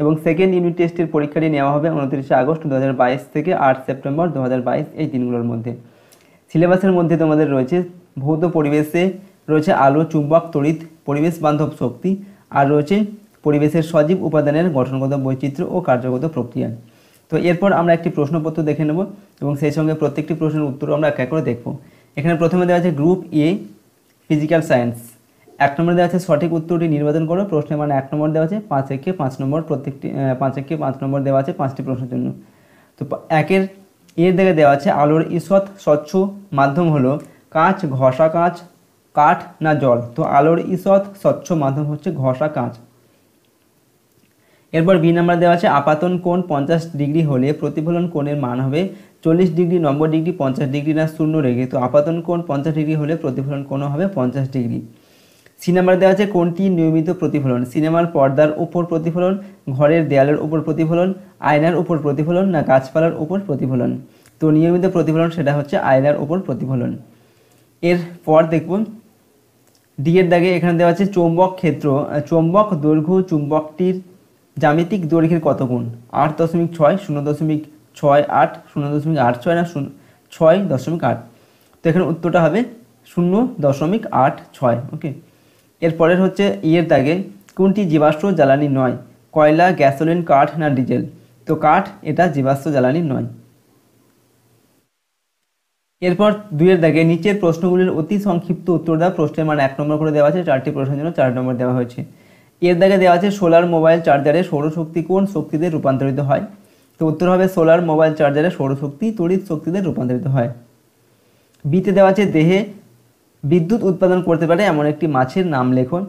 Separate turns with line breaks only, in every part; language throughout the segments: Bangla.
এবং সেকেন্ড ইউনিট টেস্টের পরীক্ষাটি নেওয়া হবে উনত্রিশে আগস্ট দু থেকে আট সেপ্টেম্বর দু এই দিনগুলোর মধ্যে সিলেবাসের মধ্যে তোমাদের রয়েছে ভৌত পরিবেশে রয়েছে আলো চুম্বক তড়িৎ পরিবেশ বান্ধব শক্তি আর রয়েছে পরিবেশের সজীব উপাদানের গঠনগত বৈচিত্র্য ও কার্যগত প্রক্রিয়া তো এরপর আমরা একটি প্রশ্নপত্র দেখে নেব এবং সেই সঙ্গে প্রত্যেকটি প্রশ্নের উত্তর আমরা এক করে দেখব এখানে প্রথমে দেওয়া আছে গ্রুপ এ ফিজিক্যাল সায়েন্স এক নম্বর দেওয়া আছে সঠিক উত্তরটি নির্বাচন করো প্রশ্নে মানে এক নম্বর দেওয়া আছে পাঁচ একে পাঁচ নম্বর প্রত্যেকটি পাঁচ একে পাঁচ নম্বর দেওয়া আছে পাঁচটি প্রশ্নের জন্য তো একের এর দিকে দেওয়া আছে আলোর ঈষৎ স্বচ্ছ মাধ্যম হলো কাঁচ ঘষা কাঁচ কাঠ না জল তো আলোর ঈষৎ স্বচ্ছ মাধ্যম হচ্ছে ঘষা কাঁচ এরপর বি নাম্বার দেওয়া আছে আপাতন কোণ পঞ্চাশ ডিগ্রি হলে প্রতিফলন কোণের মান হবে চল্লিশ ডিগ্রি নব্বই ডিগ্রি পঞ্চাশ ডিগ্রি না শূন্য রেখে তো আপাতন কোণ পঞ্চাশ ডিগ্রি হলে প্রতিফলন কোণ হবে পঞ্চাশ ডিগ্রি সিনেমার দেওয়া আছে কোনটি নিয়মিত প্রতিফলন সিনেমার পর্দার উপর প্রতিফলন ঘরের দেয়ালের উপর প্রতিফলন আয়নার উপর প্রতিফলন না গাছপালার উপর প্রতিফলন তো নিয়মিত প্রতিফলন সেটা হচ্ছে আয়নার উপর প্রতিফলন এর পর দেখব ডিয়ের দাগে এখানে দেওয়া আছে চৌম্বক ক্ষেত্র চৌম্বক দৈর্ঘ্য চুম্বকটির জ্যামিতিক দৈর্ঘ্যের কত গুণ আট দশমিক ছয় শূন্য দশমিক ছয় আট শূন্য দশমিক আট ছয় না ছয় দশমিক আট তো এখানে উত্তরটা হবে শূন্য দশমিক আট ছয় ওকে এরপরের হচ্ছে ইয়ের দাগে কোনটি জীবাশ্ম জ্বালানি নয় কয়লা গ্যাসোলিন কাঠ না ডিজেল তো কাঠ এটা জীবাশ্ম জ্বালানি নয় এরপর দুইয়ের দাগে নিচের প্রশ্নগুলির অতি সংক্ষিপ্ত উত্তর দেওয়া প্রশ্নের মান এক নম্বর করে দেওয়া আছে চারটি প্রশ্নের জন্য চার নম্বর দেওয়া হয়েছে এর দাগে দেওয়া আছে সোলার মোবাইল চার্জারে সৌরশক্তি কোন শক্তিতে রূপান্তরিত হয় তো উত্তর হবে সোলার মোবাইল চার্জারে সৌরশক্তি তড়িৎ শক্তিতে রূপান্তরিত হয় বিতে দেওয়া আছে দেহে বিদ্যুৎ উৎপাদন করতে পারে এমন একটি মাছের নাম লেখুন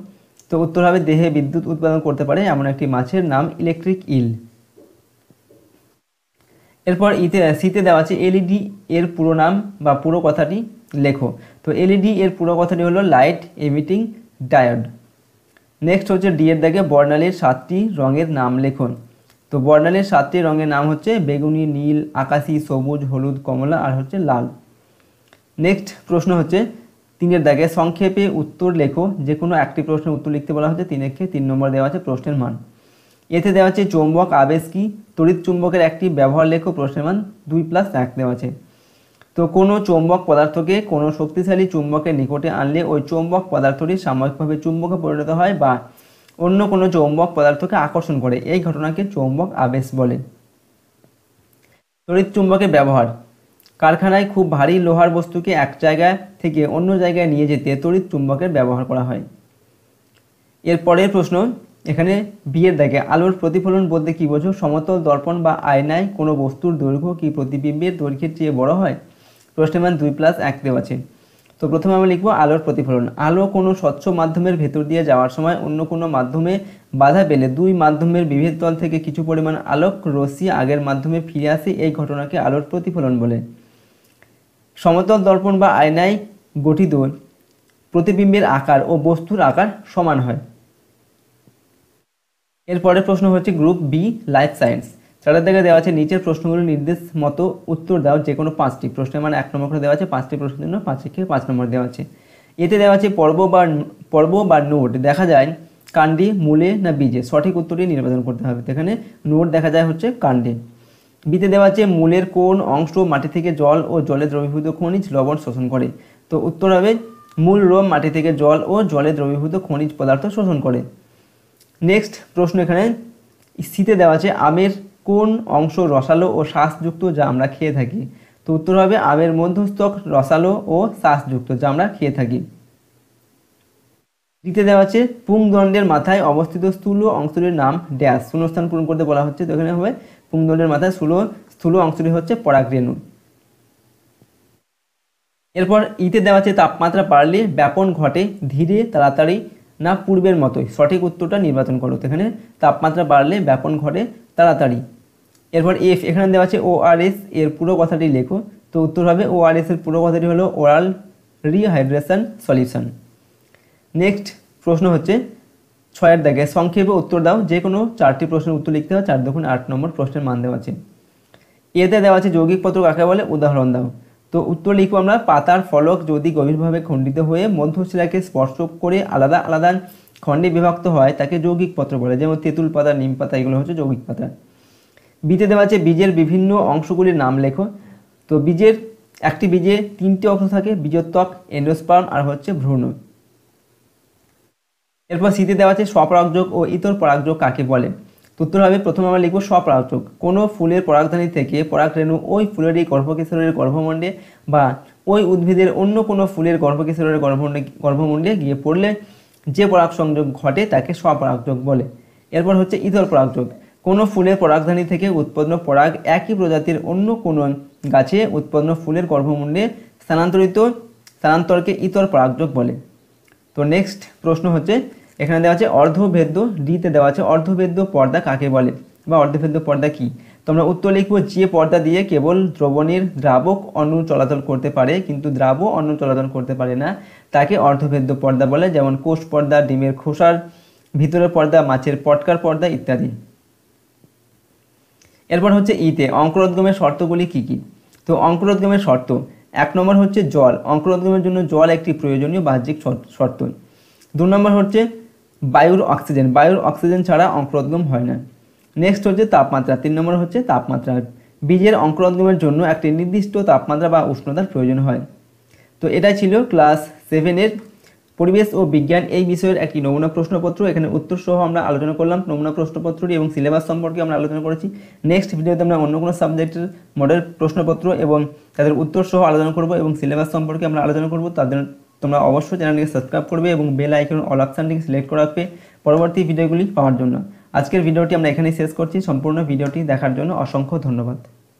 তো উত্তর হবে দেহে বিদ্যুৎ উৎপাদন করতে পারে এমন একটি মাছের নাম ইলেকট্রিক ইল এরপর ইতে সিতে দেওয়া আছে এলইডি এর পুরো নাম বা পুরো কথাটি লেখো তো এলইডি এর পুরো কথাটি হলো লাইট এমিটিং ডায়োড নেক্সট হচ্ছে ডি এর দাগে বর্ণালীর সাতটি রঙের নাম লেখুন তো বর্ণালীর সাতটি রঙের নাম হচ্ছে বেগুনি নীল আকাশি সবুজ হলুদ কমলা আর হচ্ছে লাল নেক্সট প্রশ্ন হচ্ছে তিনের দাগে সংক্ষেপে উত্তর লেখো যে কোনো একটি প্রশ্নের উত্তর লিখতে বলা হচ্ছে তিনেরকে তিন নম্বর দেওয়া আছে প্রশ্নের মান এতে দেওয়া আছে চৌম্বক আবেশ কি তড়িৎ চুম্বকের একটি ব্যবহার লেখো প্রশ্নের মান দুই প্লাস এক দেওয়া আছে তো কোনো চৌম্বক পদার্থকে কোনো শক্তিশালী চুম্বকের নিকটে আনলে ওই চৌম্বক পদার্থটি সাময়িকভাবে চুম্বকে পরিণত হয় বা অন্য কোনো চৌম্বক পদার্থকে আকর্ষণ করে এই ঘটনাকে চৌম্বক আবেশ বলে তড়িৎ চুম্বকের ব্যবহার কারখানায় খুব ভারী লোহার বস্তুকে এক জায়গা থেকে অন্য জায়গায় নিয়ে যেতে তড়িৎ চুম্বকের ব্যবহার করা হয় এরপরের প্রশ্ন এখানে বিয়ের দেখে আলোর প্রতিফলন বলতে কী বোঝো সমতল দর্পণ বা আয়নায় কোনো বস্তুর দৈর্ঘ্য কি প্রতিবিম্বের দৈর্ঘ্যের চেয়ে বড় হয় প্রশ্নের মান দুই প্লাস এক দেওয়া আছে তো প্রথমে আমি লিখবো আলোর প্রতিফলন আলো কোনো স্বচ্ছ মাধ্যমের ভেতর দিয়ে যাওয়ার সময় অন্য কোনো মাধ্যমে বাধা পেলে দুই মাধ্যমের বিভেদ তল থেকে কিছু পরিমাণ আলোক রশ্মি আগের মাধ্যমে ফিরে আসে এই ঘটনাকে আলোর প্রতিফলন বলে সমতল দর্পণ বা আয়নায় গঠিত প্রতিবিম্বের আকার ও বস্তুর আকার সমান হয় এরপরের প্রশ্ন হচ্ছে গ্রুপ বি লাইফ সায়েন্স সেটার দেখে দেওয়া আছে নিচের প্রশ্নগুলো নির্দেশ মতো উত্তর দাও যে কোনো পাঁচটি প্রশ্নের মানে এক নম্বর করে দেওয়া আছে পাঁচটি প্রশ্নের জন্য পাঁচ থেকে পাঁচ নম্বর দেওয়া আছে এতে দেওয়া আছে পর্ব বা পর্ব বা নোট দেখা যায় কাণ্ডে মূলে না বীজে সঠিক উত্তরটি নির্বাচন করতে হবে এখানে নোট দেখা যায় হচ্ছে কাণ্ডে বিতে দেওয়া আছে মূলের কোন অংশ মাটি থেকে জল ও জলে দ্রবীভূত খনিজ লবণ শোষণ করে তো উত্তর হবে মূল রোম মাটি থেকে জল ও জলে দ্রবীভূত খনিজ পদার্থ শোষণ করে নেক্সট প্রশ্ন এখানে শীতে দেওয়া আছে আমের কোন অংশ রসালো ও শ্বাসযুক্ত যা আমরা খেয়ে থাকি তো উত্তর হবে আমের মধ্যস্থক রসালো ও শ্বাসযুক্ত যা আমরা খেয়ে থাকি দিতে দেওয়া আছে পুংদণ্ডের মাথায় অবস্থিত স্থূল অংশটির নাম ড্যাশ শূন্যস্থান পূরণ করতে বলা হচ্ছে তো এখানে হবে পুংদণ্ডের মাথায় স্থূল স্থূল অংশটি হচ্ছে পরাগরেণু এরপর ইতে দেওয়া আছে তাপমাত্রা বাড়লে ব্যাপন ঘটে ধীরে তাড়াতাড়ি না পূর্বের মতোই সঠিক উত্তরটা নির্বাচন করো এখানে তাপমাত্রা বাড়লে ব্যাপন ঘটে তাড়াতাড়ি এরপর এফ এখানে দেওয়া আছে ওআরএস এর পুরো কথাটি লেখো তো উত্তর হবে ওআরএস এর পুরো কথাটি হলো ওরাল রিহাইড্রেশন সলিউশন নেক্সট প্রশ্ন হচ্ছে ছয়ের দাগে সংক্ষেপে উত্তর দাও যে কোনো চারটি প্রশ্নের উত্তর লিখতে হয় চার দক্ষিণ আট নম্বর প্রশ্নের মান দেওয়া আছে এতে দেওয়া আছে যৌগিক পত্র কাকে বলে উদাহরণ দাও তো উত্তর লিখবো আমরা পাতার ফলক যদি গভীরভাবে খণ্ডিত হয়ে মধ্যশিলাকে স্পর্শ করে আলাদা আলাদা খণ্ডে বিভক্ত হয় তাকে যৌগিক পত্র বলে যেমন তেঁতুল পাতা নিম পাতা এগুলো হচ্ছে যৌগিক পাতা বীজে দেওয়া আছে বীজের বিভিন্ন অংশগুলির নাম লেখো তো বীজের একটি বীজে তিনটি অংশ থাকে বীজত্বক এন্ডোস্পার্ম আর হচ্ছে ভ্রূণ এরপর সিতে দেওয়া আছে স্বপরাগযোগ ও ইতর পরাগযোগ কাকে বলে উত্তর হবে প্রথমে আমরা লিখব স্বপরাগযোগ কোনো ফুলের পরাগধানী থেকে পরাগরেণু ওই ফুলেরই গর্ভকেশরের গর্ভমণ্ডে বা ওই উদ্ভিদের অন্য কোনো ফুলের গর্ভকেশরের গর্ভমণ্ডে গর্ভমণ্ডে গিয়ে পড়লে যে পরাগ সংযোগ ঘটে তাকে স্বপরাগযোগ বলে এরপর হচ্ছে ইতর পরাগযোগ কোনো ফুলের পরাগধানী থেকে উৎপন্ন পরাগ একই প্রজাতির অন্য কোনো গাছে উৎপন্ন ফুলের গর্ভমণ্ডে স্থানান্তরিত স্থানান্তরকে ইতর পরাগযোগ বলে তো নেক্সট প্রশ্ন হচ্ছে এখানে দেওয়া আছে অর্ধভেদ্য ডিতে দেওয়া আছে অর্ধভেদ্য পর্দা কাকে বলে বা অর্ধভেদ্য পর্দা কি তোমরা উত্তর লিখবো যে পর্দা দিয়ে কেবল দ্রবণের দ্রাবক অন্ন চলাচল করতে পারে কিন্তু দ্রাব অন্ন চলাচল করতে পারে না তাকে অর্ধভেদ্য পর্দা বলে যেমন কোষ পর্দা ডিমের খোসার ভিতরের পর্দা মাছের পটকার পর্দা ইত্যাদি এরপর হচ্ছে ইতে অঙ্কুরোদ্গমের শর্তগুলি কি কি তো অঙ্কুরোদ্গমের শর্ত এক নম্বর হচ্ছে জল অঙ্কুরোদ্গমের জন্য জল একটি প্রয়োজনীয় বাহ্যিক শর্ত দু নম্বর হচ্ছে বায়ুর অক্সিজেন বায়ুর অক্সিজেন ছাড়া অঙ্কুরোদ্গম হয় না নেক্সট হচ্ছে তাপমাত্রা তিন নম্বর হচ্ছে তাপমাত্রা বীজের অঙ্কুরোদ্গমের জন্য একটি নির্দিষ্ট তাপমাত্রা বা উষ্ণতার প্রয়োজন হয় তো এটা ছিল ক্লাস সেভেনের পরিবেশ ও বিজ্ঞান এই বিষয়ের একটি নমুনা প্রশ্নপত্র এখানে উত্তর সহ আমরা আলোচনা করলাম নমুনা প্রশ্নপত্রটি এবং সিলেবাস সম্পর্কে আমরা আলোচনা করেছি নেক্সট ভিডিওতে আমরা অন্য কোনো সাবজেক্টের মডেল প্রশ্নপত্র এবং তাদের উত্তর সহ আলোচনা করব এবং সিলেবাস সম্পর্কে আমরা আলোচনা করব তাদের তোমরা অবশ্যই চ্যানেলটিকে সাবস্ক্রাইব করবে এবং বেল আইকন অল অপশানটিকে সিলেক্ট করে রাখবে পরবর্তী ভিডিওগুলি পাওয়ার জন্য আজকের ভিডিওটি আমরা এখানেই শেষ করছি সম্পূর্ণ ভিডিওটি দেখার জন্য অসংখ্য ধন্যবাদ